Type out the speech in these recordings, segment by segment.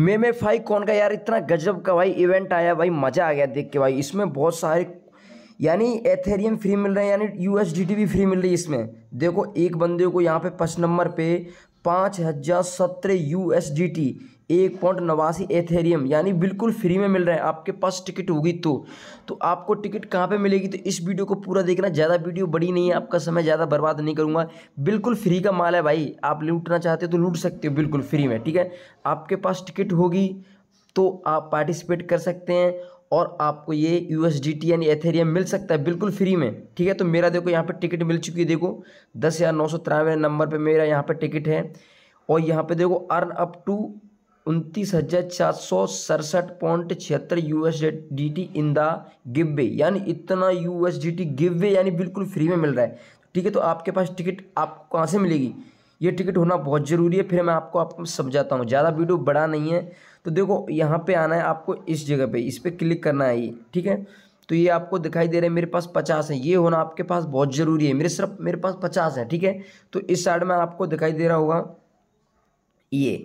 मे मे five कौन का यार इतना गजब का भाई इवेंट आया भाई मज़ा आ गया देख के भाई इसमें बहुत सारे यानी एथेरियम फ्री मिल रहे हैं यानी यूएसडीटी भी फ्री मिल रही है इसमें देखो एक बंदे को यहाँ पे फर्स्ट नंबर पे पाँच हज़ार सत्रह यू एस डी टी एक पॉइंट नवासी एथेरियम यानी बिल्कुल फ्री में मिल रहा है आपके पास टिकट होगी तो तो आपको टिकट कहाँ पे मिलेगी तो इस वीडियो को पूरा देखना ज़्यादा वीडियो बड़ी नहीं है आपका समय ज़्यादा बर्बाद नहीं करूँगा बिल्कुल फ्री का माल है भाई आप लूटना चाहते हो तो लूट सकते हो बिल्कुल फ्री में ठीक है आपके पास टिकट होगी तो आप पार्टिसिपेट कर सकते हैं और आपको ये यू एस डी टी यानी एथेरियम मिल सकता है बिल्कुल फ्री में ठीक है तो मेरा देखो यहाँ पे टिकट मिल चुकी है देखो दस हज़ार नौ सौ तिरानवे नंबर पे मेरा यहाँ पे टिकट है और यहाँ पे देखो अर्न अप टू उनतीस हज़ार चार सौ सड़सठ पॉइंट छिहत्तर U S D T in the giveaway यानी इतना U S D T giveaway यानी बिल्कुल फ्री में मिल रहा है ठीक है तो आपके पास टिकट आपको कहाँ से मिलेगी ये टिकट होना बहुत ज़रूरी है फिर मैं आपको आपको समझाता हूँ ज़्यादा वीडियो बड़ा नहीं है तो देखो यहाँ पे आना है आपको इस जगह पे इस पर क्लिक करना है ये ठीक है तो ये आपको दिखाई दे रहा है मेरे पास पचास है ये होना आपके पास बहुत ज़रूरी है मेरे सिर्फ मेरे पास पचास है ठीक है तो इस साइड में आपको दिखाई दे रहा होगा ये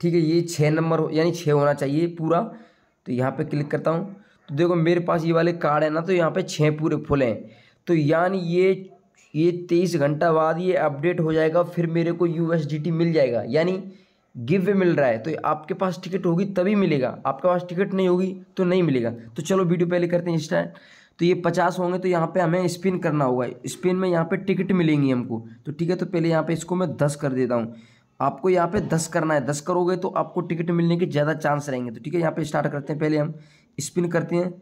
ठीक है ये छः नंबर यानी छः होना चाहिए पूरा तो यहाँ पर क्लिक करता हूँ तो देखो मेरे पास ये वाले कार्ड है ना तो यहाँ पर छः पूरे फुल हैं तो यानी ये ये तेईस घंटा बाद ये अपडेट हो जाएगा फिर मेरे को यू मिल जाएगा यानी गिव वे मिल रहा है तो आपके पास टिकट होगी तभी मिलेगा आपके पास टिकट नहीं होगी तो नहीं मिलेगा तो चलो वीडियो पहले करते हैं स्टार्ट तो ये पचास होंगे तो यहाँ पे हमें स्पिन करना होगा स्पिन में यहाँ पे टिकट मिलेंगी हमको तो ठीक है तो पहले यहाँ पे इसको मैं दस कर देता हूँ आपको यहाँ पे दस करना है दस करोगे तो आपको टिकट मिलने के ज़्यादा चांस रहेंगे तो ठीक है यहाँ पे स्टार्ट करते हैं पहले हम स्पिन करते हैं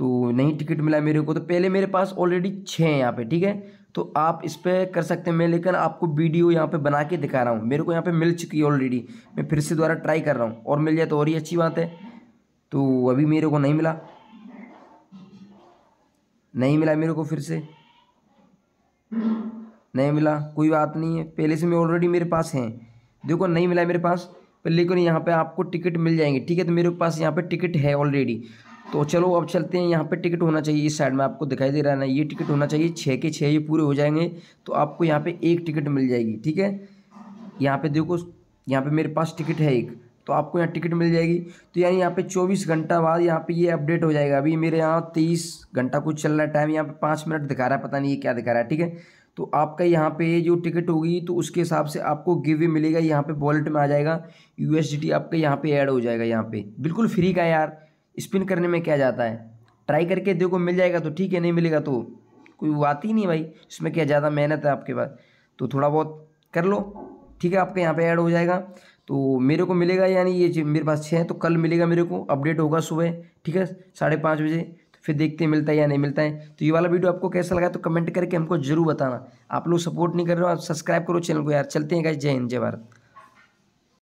तो नहीं टिकट मिला मेरे को तो पहले मेरे पास ऑलरेडी छः हैं यहाँ पे ठीक है तो आप इस पर कर सकते हैं मैं लेकिन आपको वीडियो यहाँ पे बना के दिखा रहा हूँ मेरे को यहाँ पे मिल चुकी है ऑलरेडी मैं फिर से दोबारा ट्राई कर रहा हूँ और मिल जाए तो और ही अच्छी बात है तो अभी मेरे को नहीं मिला नहीं मिला मेरे को फिर से नहीं मिला कोई बात नहीं है पहले से मैं ऑलरेडी मेरे पास हैं देखो नहीं मिला मेरे पास पर लेकिन यहाँ पे आपको टिकट मिल जाएंगे ठीक है तो मेरे पास यहाँ पे टिकट है ऑलरेडी तो चलो अब चलते हैं यहाँ पे टिकट होना चाहिए इस साइड में आपको दिखाई दे रहा है ना ये टिकट होना चाहिए छः के छः ये पूरे हो जाएंगे तो आपको यहाँ पे एक टिकट मिल जाएगी ठीक है यहाँ पे देखो यहाँ पे मेरे पास टिकट है एक तो आपको यहाँ टिकट मिल जाएगी तो यानी यहाँ पे चौबीस घंटा बाद यहाँ पे ये यह अपडेट हो जाएगा अभी मेरे यहाँ तेईस घंटा कुछ चल रहा है टाइम यहाँ पर पाँच मिनट दिखा रहा है पता नहीं ये क्या दिखा रहा है ठीक है तो आपका यहाँ पे जो टिकट होगी तो उसके हिसाब से आपको गिव मिलेगा यहाँ पे वॉलेट में आ जाएगा टी आपका यहाँ पे ऐड हो जाएगा यहाँ पे बिल्कुल फ्री का यार स्पिन करने में क्या जाता है ट्राई करके देखो मिल जाएगा तो ठीक है नहीं मिलेगा तो कोई बात ही नहीं भाई इसमें क्या ज़्यादा मेहनत है आपके पास तो थोड़ा बहुत कर लो ठीक है आपके यहाँ पे ऐड हो जाएगा तो मेरे को मिलेगा यानी ये मेरे पास छः है तो कल मिलेगा मेरे को अपडेट होगा सुबह ठीक है साढ़े पाँच बजे तो फिर देखते हैं मिलता है या नहीं मिलता है तो ये वाला वीडियो आपको कैसा लगा तो कमेंट करके हमको जरूर बताना आप लोग सपोर्ट नहीं कर रहे हो आप सब्सक्राइब करो चैनल को यार चलते हैं गाइस जय हिंद जय भारत